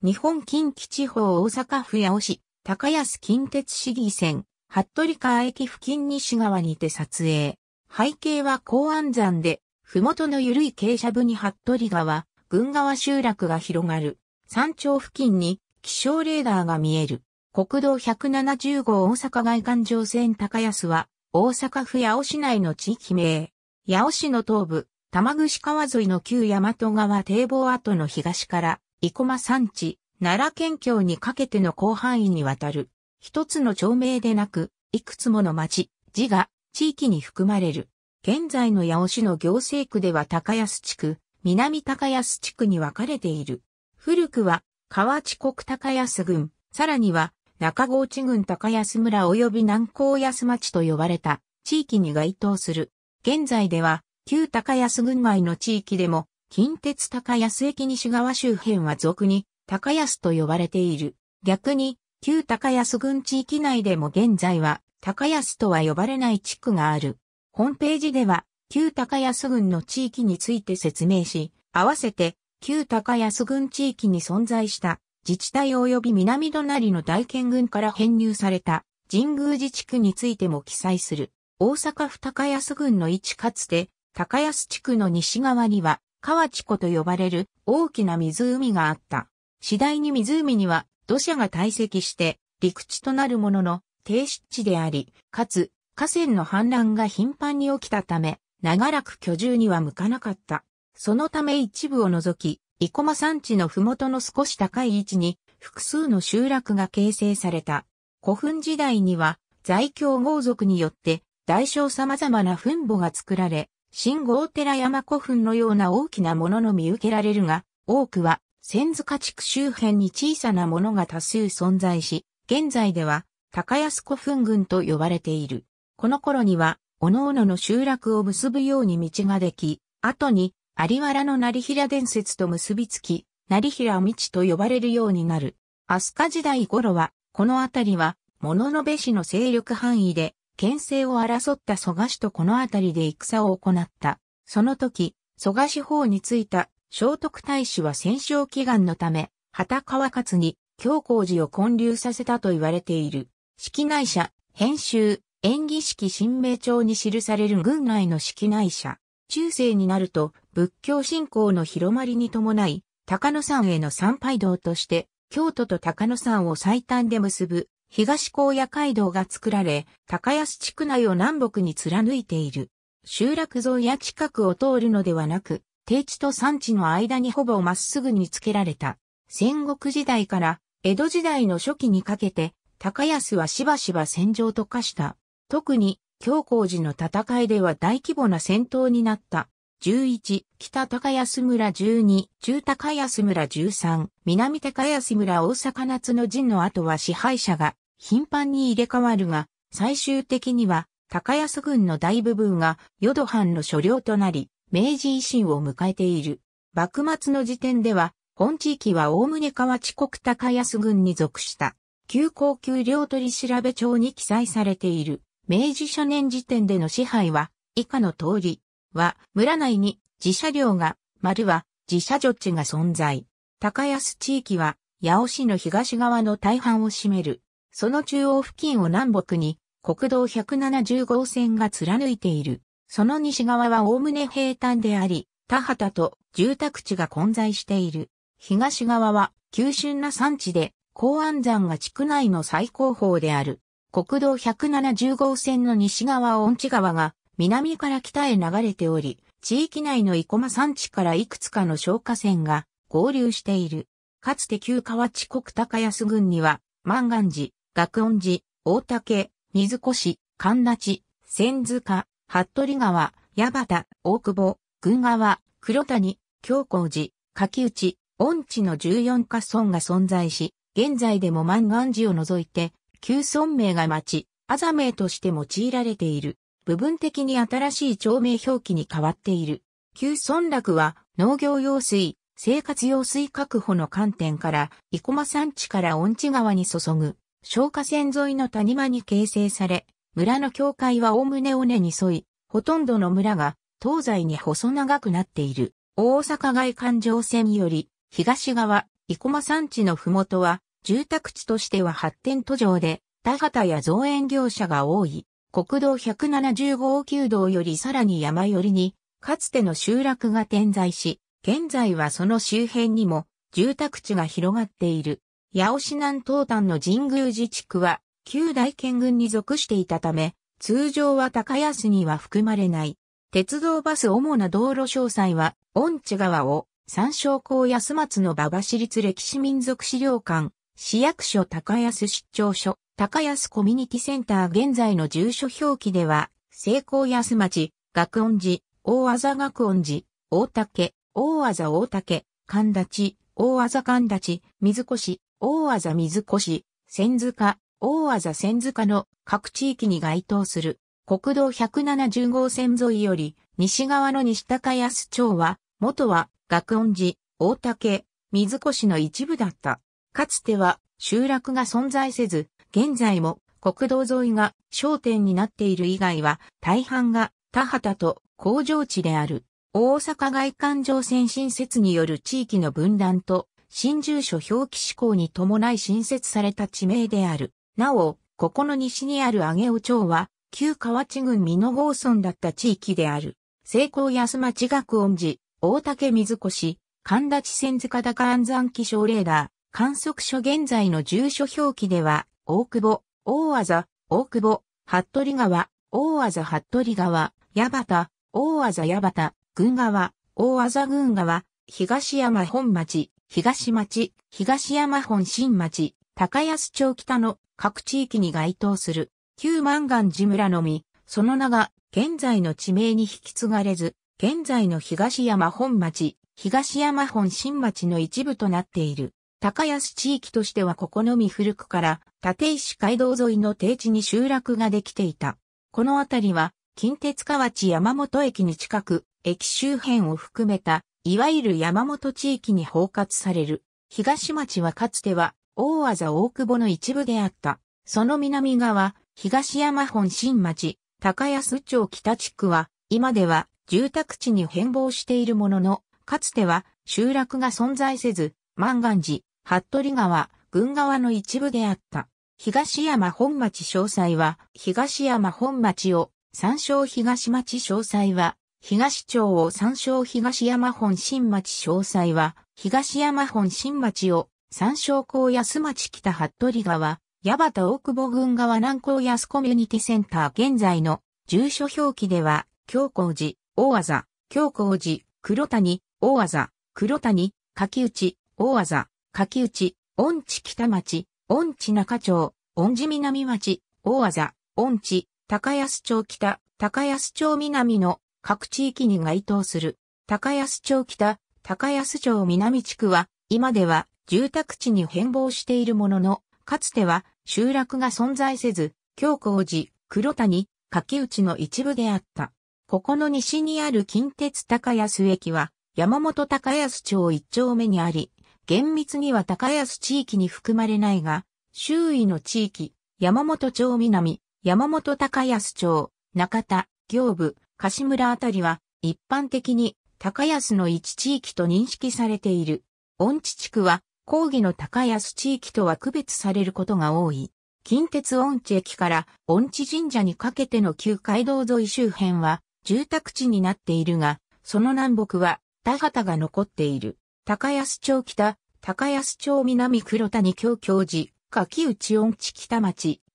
日本近畿地方大阪府八尾市、高安近鉄市議線、服部川駅付近西側にて撮影。背景は高安山で、麓の緩い傾斜部に服部川、群川集落が広がる。山頂付近に気象レーダーが見える。国道170号大阪外環状線高安は、大阪府八尾市内の地域名。八尾市の東部、玉串川沿いの旧大和川堤防跡の東から、生駒山地、奈良県境にかけての広範囲にわたる、一つの町名でなく、いくつもの町、字が、地域に含まれる。現在の八尾市の行政区では高安地区、南高安地区に分かれている。古くは、河内国高安郡、さらには、中郷地郡高安村及び南高安町と呼ばれた地域に該当する。現在では、旧高安郡外の地域でも近鉄高安駅西側周辺は俗に高安と呼ばれている。逆に、旧高安郡地域内でも現在は高安とは呼ばれない地区がある。ホームページでは、旧高安郡の地域について説明し、合わせて、旧高安郡地域に存在した自治体及び南隣の大県郡から編入された神宮寺地区についても記載する。大阪府高安郡の位置かつて、高安地区の西側には河地湖と呼ばれる大きな湖があった。次第に湖には土砂が堆積して陸地となるものの低湿地であり、かつ河川の氾濫が頻繁に起きたため、長らく居住には向かなかった。そのため一部を除き、生駒山地の麓の少し高い位置に複数の集落が形成された。古墳時代には在京豪族によって大小様々な墳墓が作られ、新郷寺山古墳のような大きなものの見受けられるが、多くは千塚地区周辺に小さなものが多数存在し、現在では高安古墳群と呼ばれている。この頃には、各々の集落を結ぶように道ができ、後に有原の成平伝説と結びつき、成平道と呼ばれるようになる。飛鳥時代頃は、この辺りは、物の部氏の勢力範囲で、県政を争った蘇我氏とこの辺りで戦を行った。その時、蘇我氏方についた聖徳太子は戦勝祈願のため、畑川勝に教皇寺を建立させたと言われている。式内社、編集、演技式新名帳に記される軍内の式内社。中世になると仏教信仰の広まりに伴い、高野山への参拝道として、京都と高野山を最短で結ぶ東高野街道が作られ、高安地区内を南北に貫いている。集落沿いや近くを通るのではなく、低地と山地の間にほぼまっすぐにつけられた。戦国時代から江戸時代の初期にかけて、高安はしばしば戦場と化した。特に、京光寺の戦いでは大規模な戦闘になった。11、北高安村12、中高安村13、南高安村大阪夏の陣の後は支配者が頻繁に入れ替わるが、最終的には高安軍の大部分が淀藩の所領となり、明治維新を迎えている。幕末の時点では、本地域は大ね川地国高安軍に属した、旧高級領取調べ帳に記載されている。明治初年時点での支配は、以下の通り、は、村内に自社領が、丸は自社女地が存在。高安地域は、八尾市の東側の大半を占める。その中央付近を南北に、国道170号線が貫いている。その西側は概ね平坦であり、田畑と住宅地が混在している。東側は、急峻な山地で、高安山が地区内の最高峰である。国道170号線の西側音地川が南から北へ流れており、地域内の生駒山地からいくつかの消火栓が合流している。かつて旧河内国高安郡には、万願寺、学音寺、大竹、水越神立ち、千塚、服部川、矢端、大久保、群川、黒谷、京光寺、柿内、恩地の14カ村が存在し、現在でも万願寺を除いて、旧村名が町、あざ名として用いられている。部分的に新しい町名表記に変わっている。旧村落は農業用水、生活用水確保の観点から、生駒山地から恩地川に注ぐ、消火線沿いの谷間に形成され、村の境界はおおむね尾根に沿い、ほとんどの村が東西に細長くなっている。大阪外環状線より、東側、生駒山地の麓は、住宅地としては発展途上で、田畑や造園業者が多い。国道170号旧道よりさらに山寄りに、かつての集落が点在し、現在はその周辺にも住宅地が広がっている。八尾市南東端の神宮寺地区は、旧大県軍に属していたため、通常は高安には含まれない。鉄道バス主な道路詳細は、御地川を、三照港安松の馬場市立歴史民族資料館、市役所高安出張所、高安コミュニティセンター現在の住所表記では、成功安町、学音寺、大技学音寺、大竹、大技大竹、神立、大技神立、水越、大技水越、千塚、大技千塚の各地域に該当する国道170号線沿いより西側の西高安町は元は学音寺、大竹、水越の一部だった。かつては集落が存在せず現在も国道沿いが商店になっている以外は大半が田畑と工場地である。大阪外環状線新設による地域の分断と新住所表記施行に伴い新設された地名である。なお、ここの西にある上尾町は旧河内郡美濃郷村だった地域である。成功安町学音寺、大竹水越、神田地千塚高安山気象レーダー、観測所現在の住所表記では、大久保、大技、大久保、服部川、大技服部川、矢端、大技矢端、群川、大技群川、東山本町、東町、東山本新町、高安町北の各地域に該当する、旧万願寺村のみ、その名が、現在の地名に引き継がれず、現在の東山本町、東山本新町の一部となっている。高安地域としてはここのみ古くから、立石街道沿いの低地に集落ができていた。この辺りは、近鉄河内山本駅に近く、駅周辺を含めた、いわゆる山本地域に包括される。東町はかつては、大字大久保の一部であった。その南側、東山本新町、高安町北地区は、今では住宅地に変貌しているものの、かつては集落が存在せず、万願寺、服部川、軍川の一部であった。東山本町詳細は、東山本町を、参照東町詳細は、東町を参照東山本新町詳細は、東山本新町を、参照港安町北服部川、矢端大久保郡川南港安コミュニティセンター現在の住所表記では、京光寺、大技、京光寺、黒谷、大技、黒谷、柿内、大技、柿内、恩地北町、恩地中町、恩地南町、大技、恩地、高安町北、高安町南の各地域に該当する。高安町北、高安町南地区は、今では住宅地に変貌しているものの、かつては集落が存在せず、京光寺、黒谷、柿内の一部であった。ここの西にある近鉄高安駅は、山本高安町一丁目にあり、厳密には高安地域に含まれないが、周囲の地域、山本町南、山本高安町、中田、行部、柏村あたりは、一般的に高安の一地域と認識されている。温地地区は、講義の高安地域とは区別されることが多い。近鉄温地駅から温地神社にかけての旧街道沿い周辺は住宅地になっているが、その南北は田畑が残っている。高安町北、高安町南黒谷京教寺、柿内恩地北町、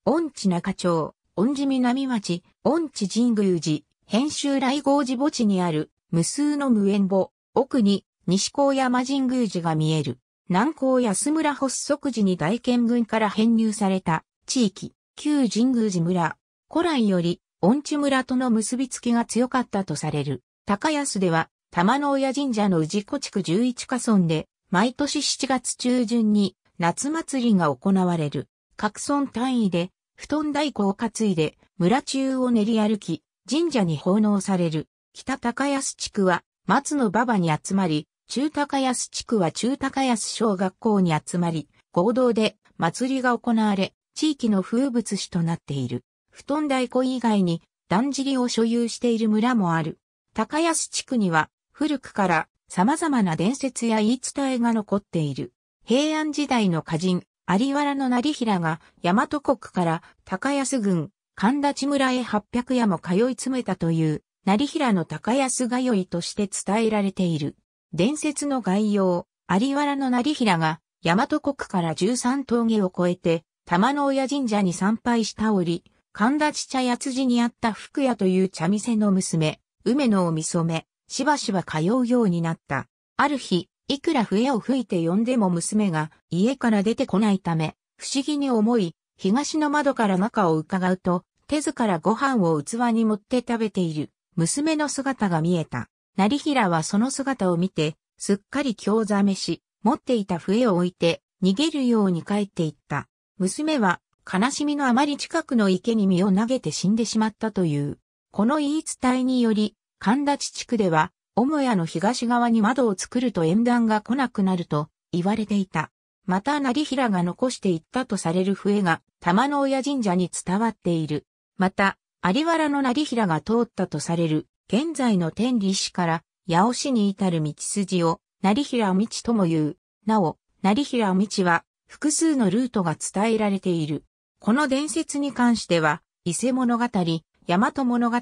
恩地中町、恩地南町、恩地神宮寺、編集来合寺墓地にある、無数の無縁墓、奥に、西高山神宮寺が見える。南高安村発足時に大県軍から編入された地域、旧神宮寺村。古来より、恩地村との結びつきが強かったとされる。高安では、玉の親神社の治子地区11家村で、毎年7月中旬に夏祭りが行われる。各村単位で、布団太鼓を担いで、村中を練り歩き、神社に奉納される。北高安地区は、松の馬場に集まり、中高安地区は中高安小学校に集まり、合同で祭りが行われ、地域の風物詩となっている。布団太鼓以外に、だんじりを所有している村もある。高安地区には、古くから様々な伝説や言い伝えが残っている。平安時代の歌人、有原の成平が大和国から高安郡、神立村へ八百屋夜も通い詰めたという、成平の高安通いとして伝えられている。伝説の概要、有原の成平が大和国から十三峠を越えて、玉の親神社に参拝した折、神立茶屋辻にあった福屋という茶店の娘、梅のおみそめ、しばしば通うようになった。ある日、いくら笛を吹いて呼んでも娘が家から出てこないため、不思議に思い、東の窓から中を伺うと、手ずからご飯を器に持って食べている娘の姿が見えた。成平はその姿を見て、すっかり興ざめし、持っていた笛を置いて、逃げるように帰っていった。娘は、悲しみのあまり近くの池に身を投げて死んでしまったという。この言い伝えにより、神立地区では、母屋の東側に窓を作ると縁談が来なくなると言われていた。また成平が残していったとされる笛が玉の親神社に伝わっている。また、有原の成平が通ったとされる現在の天理市から八尾市に至る道筋を成平道とも言う。なお、成平道は複数のルートが伝えられている。この伝説に関しては、伊勢物語、大和物語、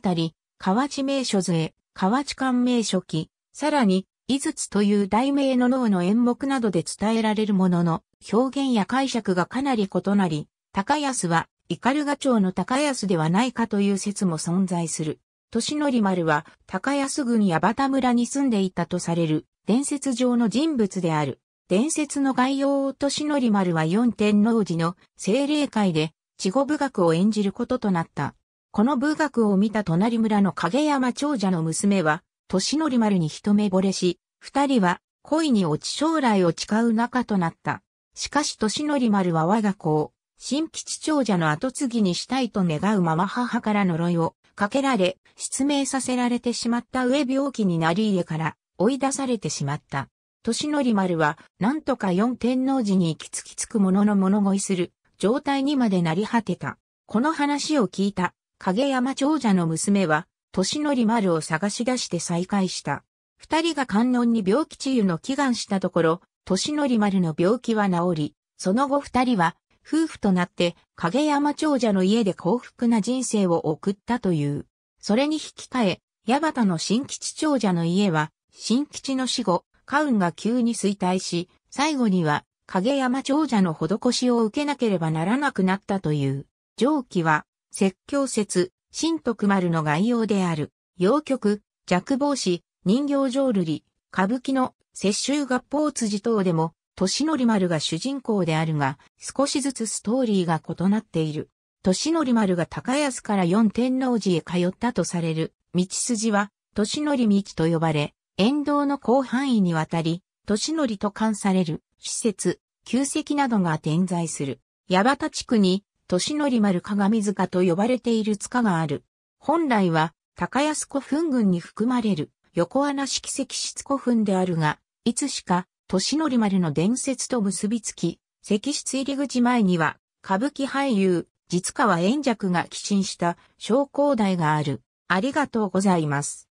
河内名所税、河内官名所記、さらに、井筒という題名の脳の演目などで伝えられるものの、表現や解釈がかなり異なり、高安は、ルガ町の高安ではないかという説も存在する。年則丸は、高安郡矢畑村に住んでいたとされる、伝説上の人物である。伝説の概要を年則丸は四天王寺の精霊界で、地語部学を演じることとなった。この文学を見た隣村の影山長者の娘は、年則丸に一目惚れし、二人は恋に落ち将来を誓う仲となった。しかし年則丸は我が子を、新吉長者の後継ぎにしたいと願うまま母から呪いをかけられ、失明させられてしまった上病気になり家から追い出されてしまった。年則丸は、なんとか四天王寺に行き着き着く者のの物乞いする状態にまでなり果てた。この話を聞いた影山長者の娘は、年のり丸を探し出して再会した。二人が観音に病気治癒の祈願したところ、年のり丸の病気は治り、その後二人は、夫婦となって、影山長者の家で幸福な人生を送ったという。それに引き換え、矢端の新吉長者の家は、新吉の死後、カウンが急に衰退し、最後には、影山長者の施しを受けなければならなくなったという。上記は、説教説、新徳丸の概要である、洋曲、弱帽子、人形浄瑠璃、歌舞伎の雪舟合法辻等でも、年則丸が主人公であるが、少しずつストーリーが異なっている。年則丸が高安から四天王寺へ通ったとされる、道筋は、年則道と呼ばれ、沿道の広範囲にわたり、年則と冠される、施設、旧跡などが点在する。八幡地区に、年り丸鏡塚と呼ばれている塚がある。本来は、高安古墳群に含まれる横穴式石室古墳であるが、いつしか、年則丸の伝説と結びつき、石室入り口前には、歌舞伎俳優、実川炎尺が寄進した昇降台がある。ありがとうございます。